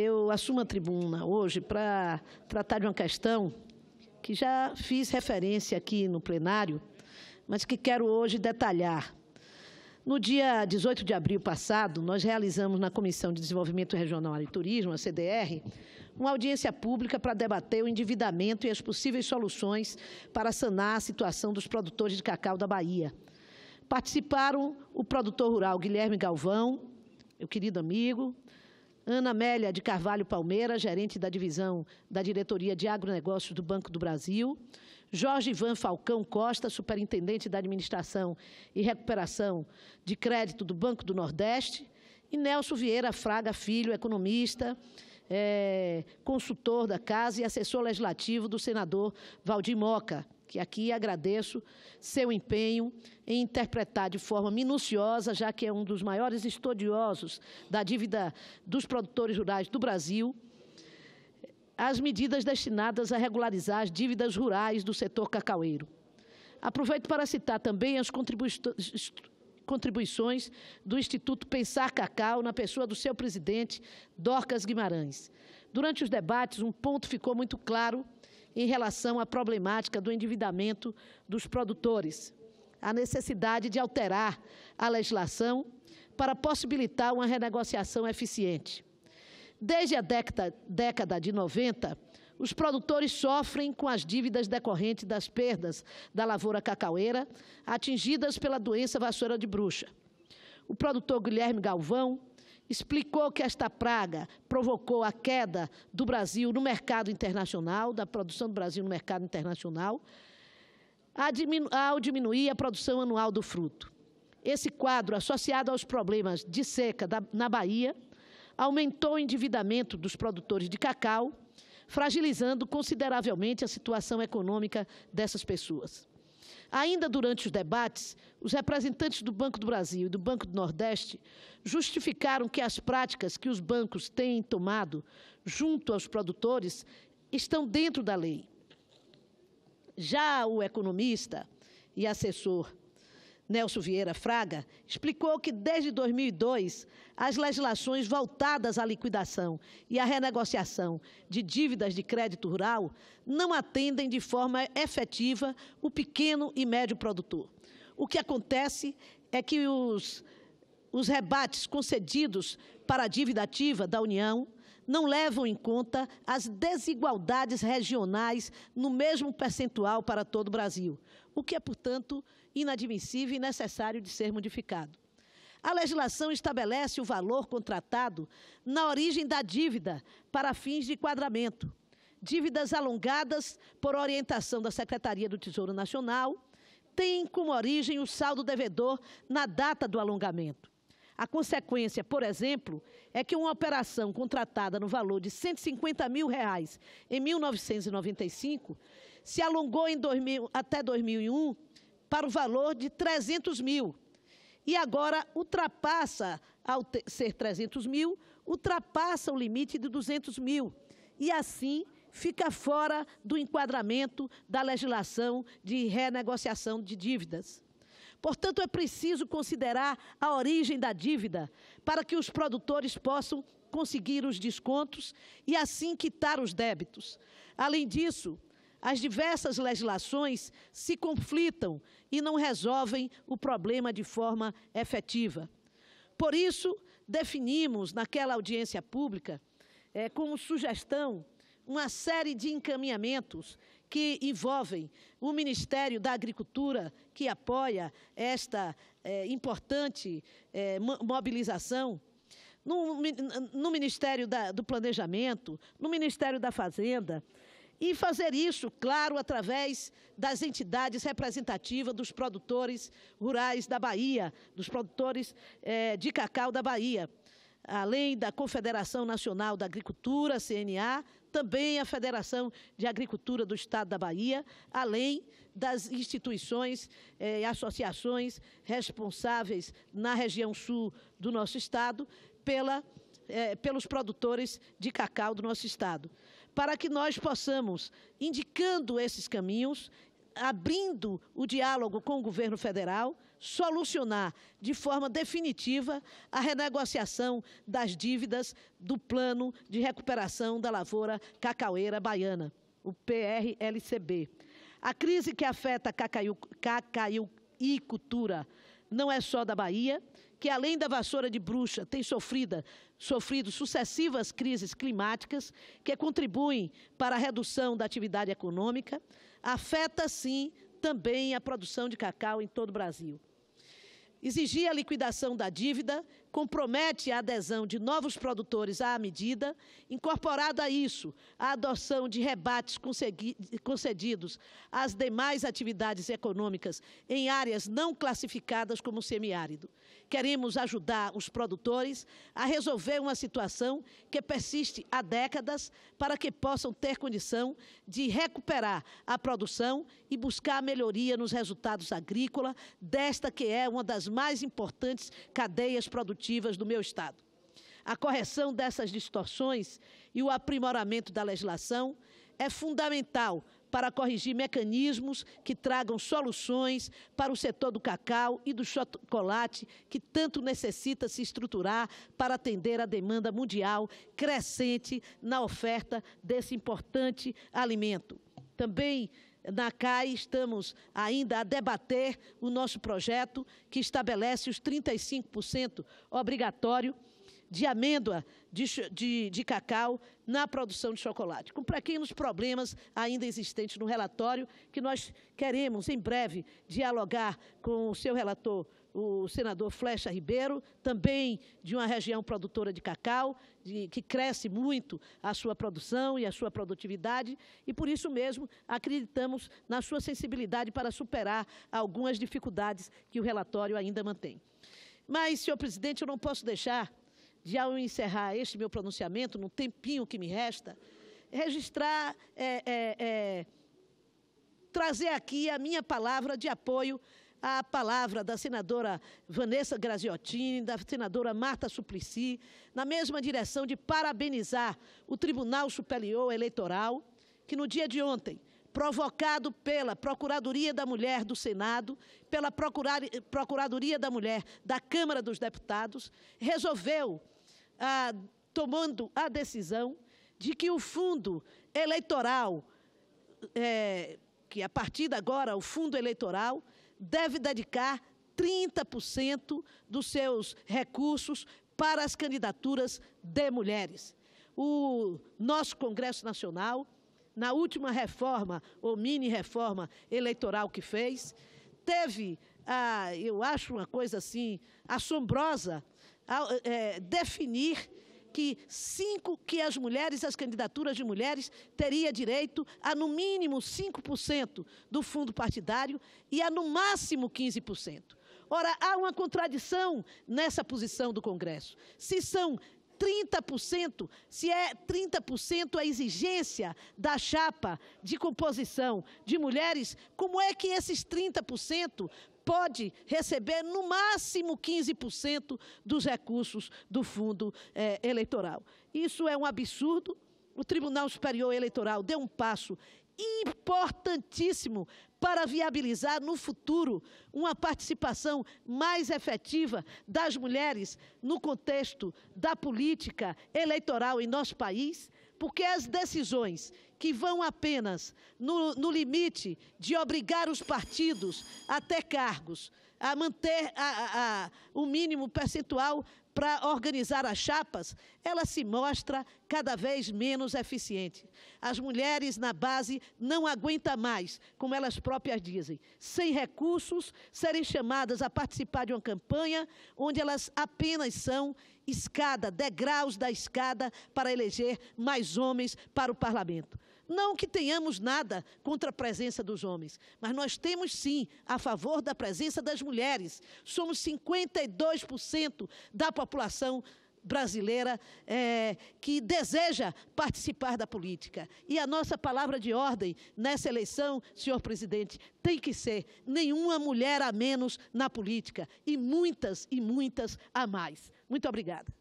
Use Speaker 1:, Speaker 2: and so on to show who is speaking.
Speaker 1: eu assumo a tribuna hoje para tratar de uma questão que já fiz referência aqui no plenário, mas que quero hoje detalhar. No dia 18 de abril passado, nós realizamos na Comissão de Desenvolvimento Regional e Turismo, a CDR, uma audiência pública para debater o endividamento e as possíveis soluções para sanar a situação dos produtores de cacau da Bahia. Participaram o produtor rural Guilherme Galvão, meu querido amigo, Ana Amélia de Carvalho Palmeira, gerente da divisão da Diretoria de Agronegócios do Banco do Brasil. Jorge Ivan Falcão Costa, superintendente da Administração e Recuperação de Crédito do Banco do Nordeste. E Nelson Vieira Fraga Filho, economista, é, consultor da casa e assessor legislativo do senador Valdir Moca que aqui agradeço seu empenho em interpretar de forma minuciosa, já que é um dos maiores estudiosos da dívida dos produtores rurais do Brasil, as medidas destinadas a regularizar as dívidas rurais do setor cacaueiro. Aproveito para citar também as contribuições do Instituto Pensar Cacau, na pessoa do seu presidente, Dorcas Guimarães. Durante os debates, um ponto ficou muito claro em relação à problemática do endividamento dos produtores, a necessidade de alterar a legislação para possibilitar uma renegociação eficiente. Desde a década, década de 90, os produtores sofrem com as dívidas decorrentes das perdas da lavoura cacaueira atingidas pela doença vassoura de bruxa. O produtor Guilherme Galvão explicou que esta praga provocou a queda do Brasil no mercado internacional, da produção do Brasil no mercado internacional, ao diminuir a produção anual do fruto. Esse quadro, associado aos problemas de seca na Bahia, aumentou o endividamento dos produtores de cacau, fragilizando consideravelmente a situação econômica dessas pessoas. Ainda durante os debates, os representantes do Banco do Brasil e do Banco do Nordeste justificaram que as práticas que os bancos têm tomado junto aos produtores estão dentro da lei. Já o economista e assessor Nelson Vieira Fraga, explicou que desde 2002 as legislações voltadas à liquidação e à renegociação de dívidas de crédito rural não atendem de forma efetiva o pequeno e médio produtor. O que acontece é que os, os rebates concedidos para a dívida ativa da União não levam em conta as desigualdades regionais no mesmo percentual para todo o Brasil, o que é, portanto, inadmissível e necessário de ser modificado. A legislação estabelece o valor contratado na origem da dívida para fins de enquadramento. Dívidas alongadas por orientação da Secretaria do Tesouro Nacional têm como origem o saldo devedor na data do alongamento. A consequência, por exemplo, é que uma operação contratada no valor de 150 mil reais em 1995 se alongou em 2000, até 2001 para o valor de 300 mil e agora ultrapassa, ao ser 300 mil, ultrapassa o limite de 200 mil e assim fica fora do enquadramento da legislação de renegociação de dívidas. Portanto, é preciso considerar a origem da dívida para que os produtores possam conseguir os descontos e assim quitar os débitos. Além disso, as diversas legislações se conflitam e não resolvem o problema de forma efetiva. Por isso, definimos naquela audiência pública, é, como sugestão, uma série de encaminhamentos que envolvem o Ministério da Agricultura, que apoia esta é, importante é, mobilização, no, no Ministério da, do Planejamento, no Ministério da Fazenda, e fazer isso, claro, através das entidades representativas dos produtores rurais da Bahia, dos produtores é, de cacau da Bahia além da Confederação Nacional da Agricultura, CNA, também a Federação de Agricultura do Estado da Bahia, além das instituições e eh, associações responsáveis na região sul do nosso Estado pela, eh, pelos produtores de cacau do nosso Estado. Para que nós possamos, indicando esses caminhos abrindo o diálogo com o governo federal, solucionar de forma definitiva a renegociação das dívidas do Plano de Recuperação da Lavoura Cacaueira Baiana, o PRLCB. A crise que afeta Cacaiu, Cacaiu e cultura não é só da Bahia, que além da vassoura de bruxa tem sofrida, sofrido sucessivas crises climáticas que contribuem para a redução da atividade econômica, afeta sim também a produção de cacau em todo o Brasil. Exigir a liquidação da dívida compromete a adesão de novos produtores à medida, incorporada a isso a adoção de rebates concedidos às demais atividades econômicas em áreas não classificadas como semiárido. Queremos ajudar os produtores a resolver uma situação que persiste há décadas para que possam ter condição de recuperar a produção e buscar melhoria nos resultados agrícolas desta que é uma das mais importantes cadeias produtivas do meu Estado. A correção dessas distorções e o aprimoramento da legislação é fundamental para corrigir mecanismos que tragam soluções para o setor do cacau e do chocolate, que tanto necessita se estruturar para atender a demanda mundial crescente na oferta desse importante alimento. Também na CAI estamos ainda a debater o nosso projeto que estabelece os 35% obrigatório de amêndoa, de, de, de, cacau na produção de chocolate, com pequenos problemas ainda existentes no relatório, que nós queremos, em breve, dialogar com o seu relator, o senador Flecha Ribeiro, também de uma região produtora de cacau, de, que cresce muito a sua produção e a sua produtividade, e por isso mesmo acreditamos na sua sensibilidade para superar algumas dificuldades que o relatório ainda mantém. Mas, senhor presidente, eu não posso deixar de, ao encerrar este meu pronunciamento, no tempinho que me resta, registrar, é, é, é, trazer aqui a minha palavra de apoio a palavra da senadora Vanessa Graziottini, da senadora Marta Suplicy, na mesma direção de parabenizar o Tribunal Superior Eleitoral, que no dia de ontem, provocado pela Procuradoria da Mulher do Senado, pela Procuradoria da Mulher da Câmara dos Deputados, resolveu, ah, tomando a decisão de que o fundo eleitoral eh, que a partir de agora o fundo eleitoral deve dedicar 30% dos seus recursos para as candidaturas de mulheres. O nosso Congresso Nacional, na última reforma ou mini-reforma eleitoral que fez, teve, ah, eu acho uma coisa assim, assombrosa, é, definir que cinco, que as mulheres, as candidaturas de mulheres, teria direito a no mínimo 5% do fundo partidário e a no máximo 15%. Ora, há uma contradição nessa posição do Congresso. Se são 30%, se é 30% a exigência da chapa de composição de mulheres, como é que esses 30% pode receber no máximo 15% dos recursos do fundo é, eleitoral. Isso é um absurdo. O Tribunal Superior Eleitoral deu um passo importantíssimo para viabilizar no futuro uma participação mais efetiva das mulheres no contexto da política eleitoral em nosso país, porque as decisões que vão apenas no, no limite de obrigar os partidos a ter cargos, a manter a, a, a um mínimo percentual para organizar as chapas, ela se mostra cada vez menos eficiente. As mulheres na base não aguentam mais, como elas próprias dizem, sem recursos, serem chamadas a participar de uma campanha onde elas apenas são escada, degraus da escada para eleger mais homens para o parlamento. Não que tenhamos nada contra a presença dos homens, mas nós temos sim a favor da presença das mulheres. Somos 52% da população brasileira é, que deseja participar da política. E a nossa palavra de ordem nessa eleição, senhor presidente, tem que ser nenhuma mulher a menos na política, e muitas e muitas a mais. Muito obrigada.